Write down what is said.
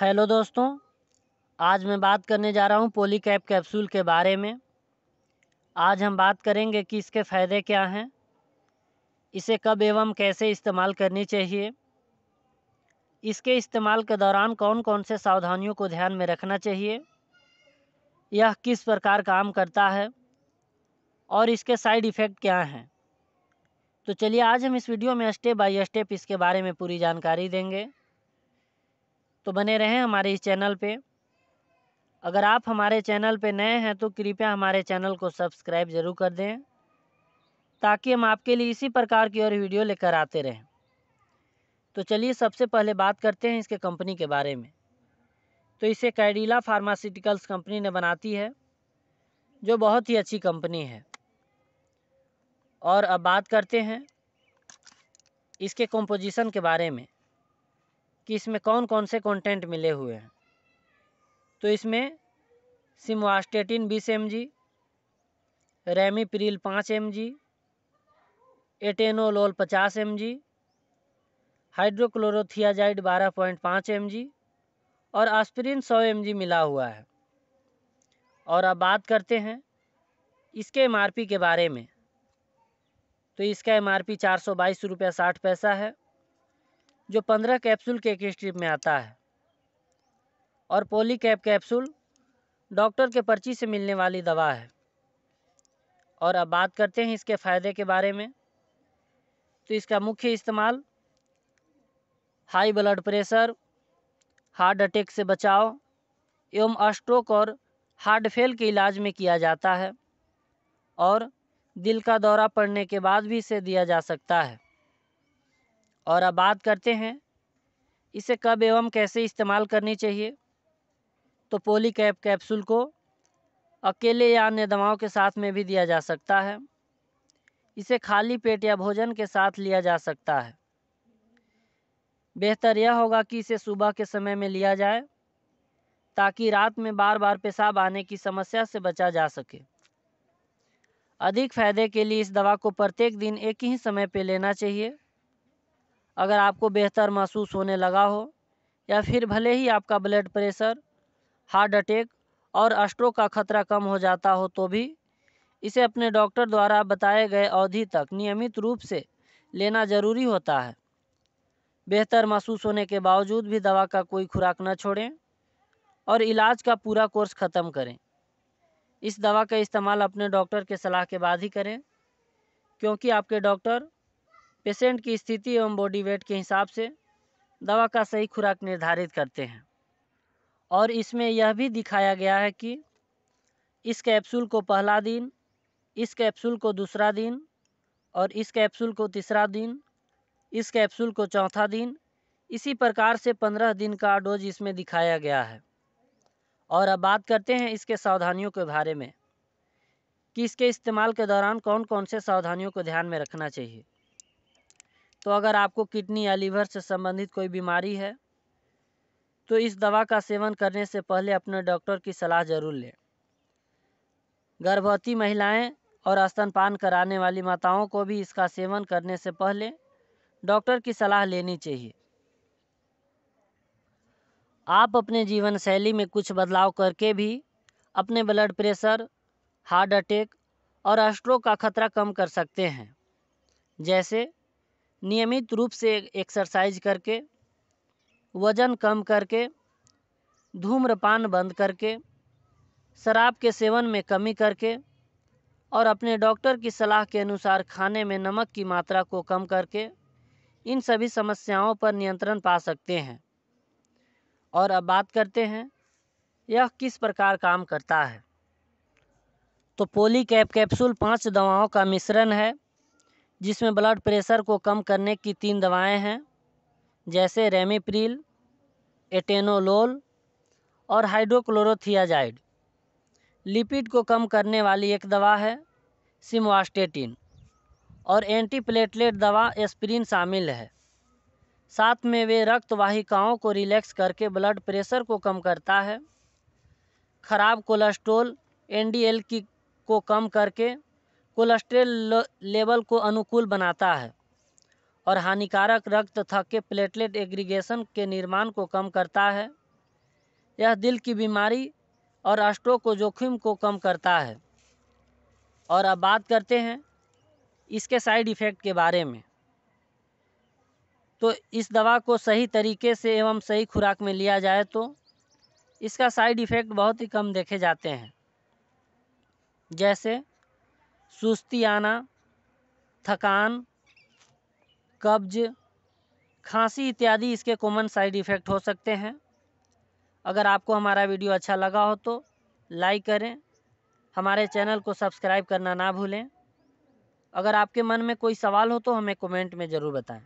hello दोस्तों आज मैं बात करने जा रहा हूँ पोलीकैप कैप्सूल के बारे में आज हम बात करेंगे कि इसके फ़ायदे क्या हैं इसे कब एवं कैसे इस्तेमाल करनी चाहिए इसके इस्तेमाल के दौरान कौन कौन से सावधानियों को ध्यान में रखना चाहिए यह किस प्रकार काम करता है और इसके साइड इफ़ेक्ट क्या हैं तो चलिए आज हम इस वीडियो में स्टेप बाय स्टेप इसके बारे में पूरी जानकारी देंगे तो बने रहें हमारे इस चैनल पे अगर आप हमारे चैनल पे नए हैं तो कृपया हमारे चैनल को सब्सक्राइब ज़रूर कर दें ताकि हम आपके लिए इसी प्रकार की और वीडियो लेकर आते रहें तो चलिए सबसे पहले बात करते हैं इसके कंपनी के बारे में तो इसे कैडिला फार्मास्यूटिकल्स कंपनी ने बनाती है जो बहुत ही अच्छी कंपनी है और अब बात करते हैं इसके कंपोजिशन के बारे में कि इसमें कौन कौन से कंटेंट मिले हुए हैं तो इसमें सिमवास्टेटिन बीस एम जी प्रील पाँच एम जी एटेनोलोल पचास एम जी हाइड्रोक्लोरोथियाजाइड बारह पॉइंट पाँच एम जी और आस्प्रिन सौ एम जी मिला हुआ है और अब बात करते हैं इसके एम के बारे में तो इसका एम आर पी चार सौ बाईस रुपया साठ पैसा है जो पंद्रह कैप्सूल के एक स्ट्रिप में आता है और पोलीकैप कैप्सूल डॉक्टर के पर्ची से मिलने वाली दवा है और अब बात करते हैं इसके फ़ायदे के बारे में तो इसका मुख्य इस्तेमाल high blood pressure heart attack से बचाव एवं स्ट्रोक और हार्ट फेल के इलाज में किया जाता है और दिल का दौरा पड़ने के बाद भी इसे दिया जा सकता है और अब बात करते हैं इसे कब एवं कैसे इस्तेमाल करनी चाहिए तो कैप कैप्सूल को अकेले या अन्य दवाओं के साथ में भी दिया जा सकता है इसे खाली पेट या भोजन के साथ लिया जा सकता है बेहतर यह होगा कि इसे सुबह के समय में लिया जाए ताकि रात में बार बार पेशाब आने की समस्या से बचा जा सके अधिक फायदे के लिए इस दवा को प्रत्येक दिन एक ही समय पर लेना चाहिए अगर आपको बेहतर महसूस होने लगा हो या फिर भले ही आपका ब्लड प्रेशर हार्ट अटैक और स्ट्रोक का खतरा कम हो जाता हो तो भी इसे अपने डॉक्टर द्वारा बताए गए अवधि तक नियमित रूप से लेना ज़रूरी होता है बेहतर महसूस होने के बावजूद भी दवा का कोई खुराक न छोड़ें और इलाज का पूरा कोर्स ख़त्म करें इस दवा का इस्तेमाल अपने डॉक्टर के सलाह के बाद ही करें क्योंकि आपके डॉक्टर पेशेंट की स्थिति एवं बॉडी वेट के हिसाब से दवा का सही खुराक निर्धारित करते हैं और इसमें यह भी दिखाया गया है कि इस कैप्सूल को पहला दिन इस कैप्सूल को दूसरा दिन और इस कैप्सूल को तीसरा दिन इस कैप्सूल को चौथा दिन इसी प्रकार से पंद्रह दिन का डोज इसमें दिखाया गया है और अब बात करते हैं इसके सावधानियों के बारे में कि इसके इस्तेमाल के दौरान कौन कौन से सावधानियों को ध्यान में रखना चाहिए तो अगर आपको किडनी या लीवर से संबंधित कोई बीमारी है तो इस दवा का सेवन करने से पहले अपने डॉक्टर की सलाह जरूर लें गर्भवती महिलाएं और स्तनपान कराने वाली माताओं को भी इसका सेवन करने से पहले डॉक्टर की सलाह लेनी चाहिए आप अपने जीवन शैली में कुछ बदलाव करके भी अपने ब्लड प्रेशर हार्ट अटैक और स्ट्रोक का खतरा कम कर सकते हैं जैसे नियमित रूप से एक्सरसाइज करके वजन कम करके धूम्रपान बंद करके शराब के सेवन में कमी करके और अपने डॉक्टर की सलाह के अनुसार खाने में नमक की मात्रा को कम करके इन सभी समस्याओं पर नियंत्रण पा सकते हैं और अब बात करते हैं यह किस प्रकार काम करता है तो पोलिकैप कैप्सूल पांच दवाओं का मिश्रण है जिसमें ब्लड प्रेशर को कम करने की तीन दवाएं हैं जैसे रेमिप्रिल एटेनोलोल और हाइड्रोक्लोरोथियाजाइड लिपिड को कम करने वाली एक दवा है सिमवास्टेटिन और एंटीप्लेटलेट दवा एस्प्रिन शामिल है साथ में वे रक्त वाहिकाओं को रिलैक्स करके ब्लड प्रेशर को कम करता है खराब कोलेस्ट्रोल एनडीएल की को कम करके कोलेस्ट्रेल लेवल को अनुकूल बनाता है और हानिकारक रक्त थके के प्लेटलेट एग्रीगेशन के निर्माण को कम करता है यह दिल की बीमारी और अष्टों को जोखिम को कम करता है और अब बात करते हैं इसके साइड इफ़ेक्ट के बारे में तो इस दवा को सही तरीके से एवं सही खुराक में लिया जाए तो इसका साइड इफ़ेक्ट बहुत ही कम देखे जाते हैं जैसे सुस्ती आना थकान कब्ज खांसी इत्यादि इसके कॉमन साइड इफ़ेक्ट हो सकते हैं अगर आपको हमारा वीडियो अच्छा लगा हो तो लाइक करें हमारे चैनल को सब्सक्राइब करना ना भूलें अगर आपके मन में कोई सवाल हो तो हमें कमेंट में ज़रूर बताएं